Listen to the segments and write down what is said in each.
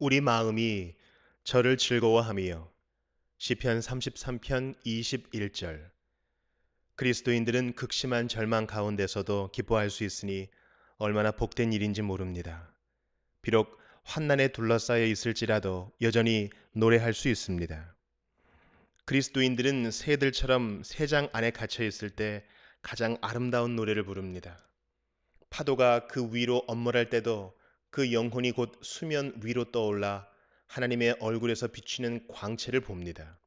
우리 마음이 저를 즐거워하며 시편 33편 21절 그리스도인들은 극심한 절망 가운데서도 기뻐할 수 있으니 얼마나 복된 일인지 모릅니다. 비록 환난에 둘러싸여 있을지라도 여전히 노래할 수 있습니다. 그리스도인들은 새들처럼 새장 안에 갇혀 있을 때 가장 아름다운 노래를 부릅니다. 파도가 그 위로 엄몰할 때도 그 영혼이 곧 수면 위로 떠올라 하나님의 얼굴에서 비치는 광채를 봅니다.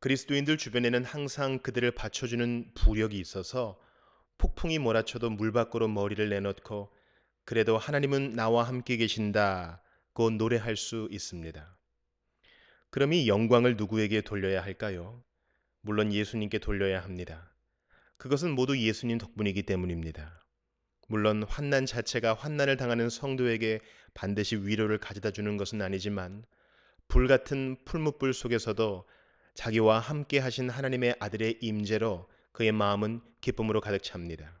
그리스도인들 주변에는 항상 그들을 받쳐주는 부력이 있어서 폭풍이 몰아쳐도 물 밖으로 머리를 내놓고 그래도 하나님은 나와 함께 계신다고 노래할 수 있습니다. 그럼 이 영광을 누구에게 돌려야 할까요? 물론 예수님께 돌려야 합니다. 그것은 모두 예수님 덕분이기 때문입니다. 물론 환난 자체가 환난을 당하는 성도에게 반드시 위로를 가져다 주는 것은 아니지만 불같은 풀무불 속에서도 자기와 함께 하신 하나님의 아들의 임재로 그의 마음은 기쁨으로 가득 찹니다.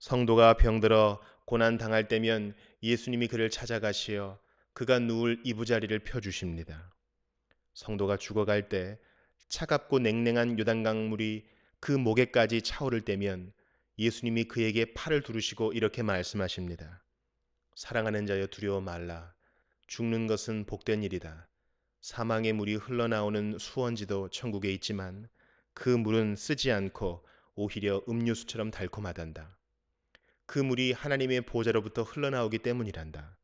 성도가 병들어 고난 당할 때면 예수님이 그를 찾아가시어 그가 누울 이부자리를 펴 주십니다. 성도가 죽어갈 때 차갑고 냉랭한 요단강 물이 그 목에까지 차오를 때면 예수님이 그에게 팔을 두르시고 이렇게 말씀하십니다. 사랑하는 자여 두려워 말라. 죽는 것은 복된 일이다. 사망의 물이 흘러나오는 수원지도 천국에 있지만 그 물은 쓰지 않고 오히려 음료수처럼 달콤하단다. 그 물이 하나님의 보좌로부터 흘러나오기 때문이란다.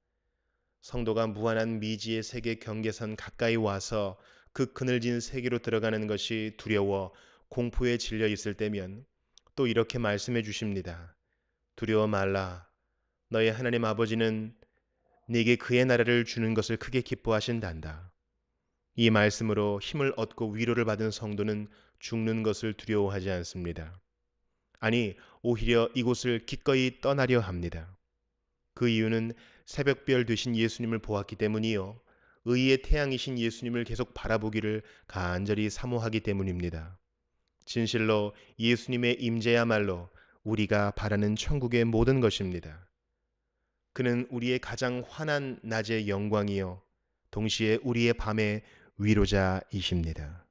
성도가 무한한 미지의 세계 경계선 가까이 와서 그 그늘진 세계로 들어가는 것이 두려워 공포에 질려 있을 때면 또 이렇게 말씀해 주십니다. 두려워 말라. 너의 하나님 아버지는 네게 그의 나라를 주는 것을 크게 기뻐하신단다. 이 말씀으로 힘을 얻고 위로를 받은 성도는 죽는 것을 두려워하지 않습니다. 아니, 오히려 이곳을 기꺼이 떠나려 합니다. 그 이유는 새벽별 되신 예수님을 보았기 때문이요. 의의 태양이신 예수님을 계속 바라보기를 간절히 사모하기 때문입니다. 진실로 예수님의 임재야말로 우리가 바라는 천국의 모든 것입니다. 그는 우리의 가장 환한 낮의 영광이요 동시에 우리의 밤의 위로자이십니다.